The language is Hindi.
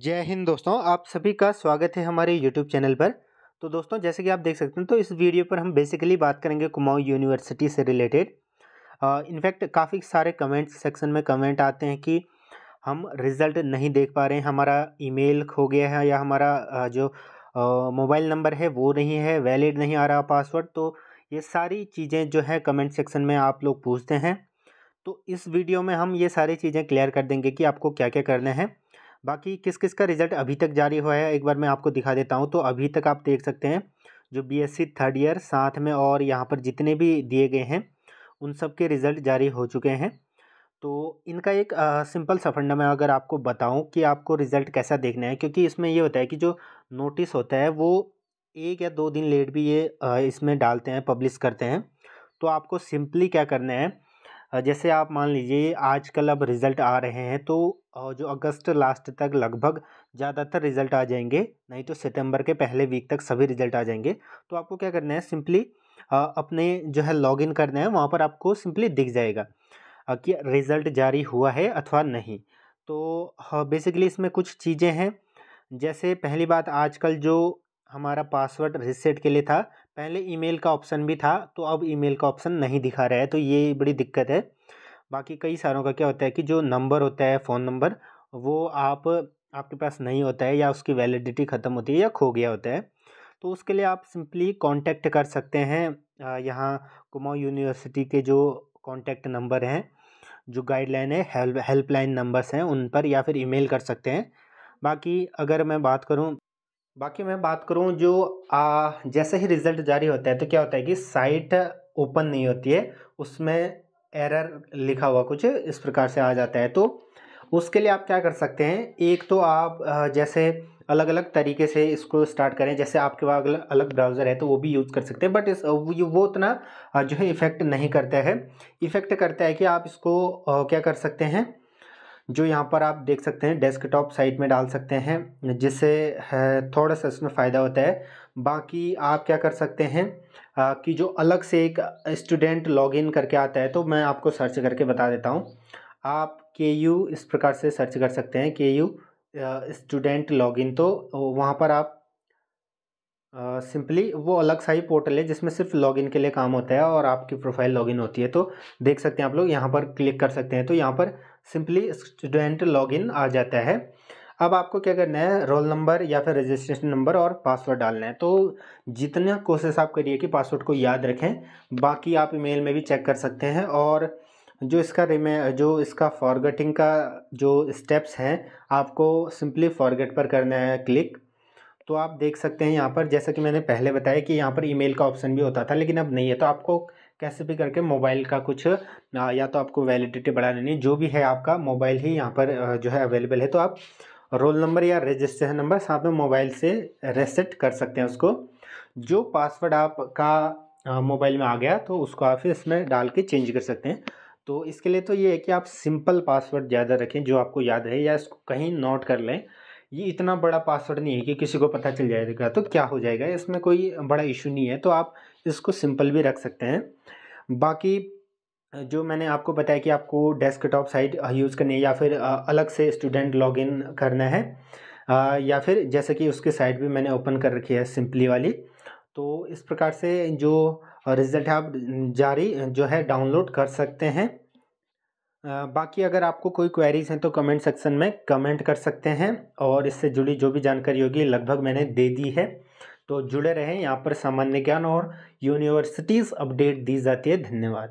जय हिंद दोस्तों आप सभी का स्वागत है हमारे यूट्यूब चैनल पर तो दोस्तों जैसे कि आप देख सकते हैं तो इस वीडियो पर हम बेसिकली बात करेंगे कुमाऊँ यूनिवर्सिटी से रिलेटेड इनफैक्ट काफ़ी सारे कमेंट्स सेक्शन में कमेंट आते हैं कि हम रिज़ल्ट नहीं देख पा रहे हैं हमारा ईमेल खो गया है या हमारा जो मोबाइल नंबर है वो नहीं है वैलिड नहीं आ रहा पासवर्ड तो ये सारी चीज़ें जो है कमेंट सेक्शन में आप लोग पूछते हैं तो इस वीडियो में हम ये सारी चीज़ें क्लियर कर देंगे कि आपको क्या क्या करना है बाकी किस किस का रिज़ल्ट अभी तक जारी हुआ है एक बार मैं आपको दिखा देता हूँ तो अभी तक आप देख सकते हैं जो बीएससी थर्ड ईयर साथ में और यहाँ पर जितने भी दिए गए हैं उन सब के रिज़ल्ट जारी हो चुके हैं तो इनका एक आ, सिंपल सफरना मैं अगर आपको बताऊं कि आपको रिज़ल्ट कैसा देखना है क्योंकि इसमें ये होता है कि जो नोटिस होता है वो एक या दो दिन लेट भी ये आ, इसमें डालते हैं पब्लिश करते हैं तो आपको सिंपली क्या करना है जैसे आप मान लीजिए आजकल अब रिज़ल्ट आ रहे हैं तो जो अगस्त लास्ट तक लगभग ज़्यादातर रिज़ल्ट आ जाएंगे नहीं तो सितंबर के पहले वीक तक सभी रिज़ल्ट आ जाएंगे तो आपको क्या करना है सिंपली अपने जो है लॉग इन करना है वहाँ पर आपको सिंपली दिख जाएगा कि रिज़ल्ट जारी हुआ है अथवा नहीं तो बेसिकली इसमें कुछ चीज़ें हैं जैसे पहली बात आजकल जो हमारा पासवर्ड रिसेट के लिए था पहले ईमेल का ऑप्शन भी था तो अब ईमेल का ऑप्शन नहीं दिखा रहा है तो ये बड़ी दिक्कत है बाकी कई सारों का क्या होता है कि जो नंबर होता है फ़ोन नंबर वो आप आपके पास नहीं होता है या उसकी वैलिडिटी ख़त्म होती है या खो गया होता है तो उसके लिए आप सिंपली कांटेक्ट कर सकते हैं यहाँ कुमाऊँ यूनिवर्सिटी के जो कांटेक्ट नंबर हैं जो गाइडलाइन है हेल्प हेल्पलाइन नंबर्स हैं उन पर या फिर ईमेल कर सकते हैं बाकी अगर मैं बात करूँ बाकी मैं बात करूँ जो आ, जैसे ही रिज़ल्ट जारी होता है तो क्या होता है कि साइट ओपन नहीं होती है उसमें एरर लिखा हुआ कुछ इस प्रकार से आ जाता है तो उसके लिए आप क्या कर सकते हैं एक तो आप जैसे अलग अलग तरीके से इसको स्टार्ट करें जैसे आपके पास अलग ब्राउज़र है तो वो भी यूज़ कर सकते हैं बट इस वो उतना जो है इफ़ेक्ट नहीं करता है इफ़ेक्ट करता है कि आप इसको क्या कर सकते हैं जो यहाँ पर आप देख सकते हैं डेस्कटॉप साइट में डाल सकते हैं जिससे थोड़ा सा इसमें फ़ायदा होता है बाकी आप क्या कर सकते हैं आ, कि जो अलग से एक स्टूडेंट लॉगिन करके आता है तो मैं आपको सर्च करके बता देता हूँ आप के यू इस प्रकार से सर्च कर सकते हैं के यू स्टूडेंट लॉगिन तो वहाँ पर आप सिंपली वो अलग सा ही पोर्टल है जिसमें सिर्फ लॉगिन के लिए काम होता है और आपकी प्रोफाइल लॉगिन होती है तो देख सकते हैं आप लोग यहाँ पर क्लिक कर सकते हैं तो यहाँ पर सिंपली स्टूडेंट लॉगिन आ जाता है अब आपको क्या करना है रोल नंबर या फिर रजिस्ट्रेशन नंबर और पासवर्ड डालना है तो जितना कोशिश आप करिए कि पासवर्ड को याद रखें बाकी आप ईमेल में भी चेक कर सकते हैं और जो इसका रिमे जो इसका फॉरगेटिंग का जो स्टेप्स हैं आपको सिंपली फॉरगेट पर करना है क्लिक तो आप देख सकते हैं यहाँ पर जैसा कि मैंने पहले बताया कि यहाँ पर ईमेल का ऑप्शन भी होता था लेकिन अब नहीं है तो आपको कैसे भी करके मोबाइल का कुछ या तो आपको वैलिडिटी बढ़ानी नहीं जो भी है आपका मोबाइल ही यहाँ पर जो है अवेलेबल है तो आप रोल नंबर या रजिस्ट्रेशन नंबर साथ में मोबाइल से रेसेट कर सकते हैं उसको जो पासवर्ड आपका मोबाइल में आ गया तो उसको आप इसमें डाल के चेंज कर सकते हैं तो इसके लिए तो ये है कि आप सिंपल पासवर्ड ज़्यादा रखें जो आपको याद रहे या इसको कहीं नोट कर लें ये इतना बड़ा पासवर्ड नहीं है कि किसी को पता चल जाएगा तो क्या हो जाएगा इसमें कोई बड़ा इशू नहीं है तो आप इसको सिंपल भी रख सकते हैं बाकी जो मैंने आपको बताया कि आपको डेस्कटॉप साइट यूज़ करनी है या फिर अलग से स्टूडेंट लॉगिन करना है या फिर जैसे कि उसकी साइट भी मैंने ओपन कर रखी है सिंपली वाली तो इस प्रकार से जो रिज़ल्ट आप जारी जो है डाउनलोड कर सकते हैं बाकी अगर आपको कोई क्वेरीज हैं तो कमेंट सेक्शन में कमेंट कर सकते हैं और इससे जुड़ी जो भी जानकारी होगी लगभग मैंने दे दी है तो जुड़े रहें यहाँ पर सामान्य ज्ञान और यूनिवर्सिटीज़ अपडेट दी जाती है धन्यवाद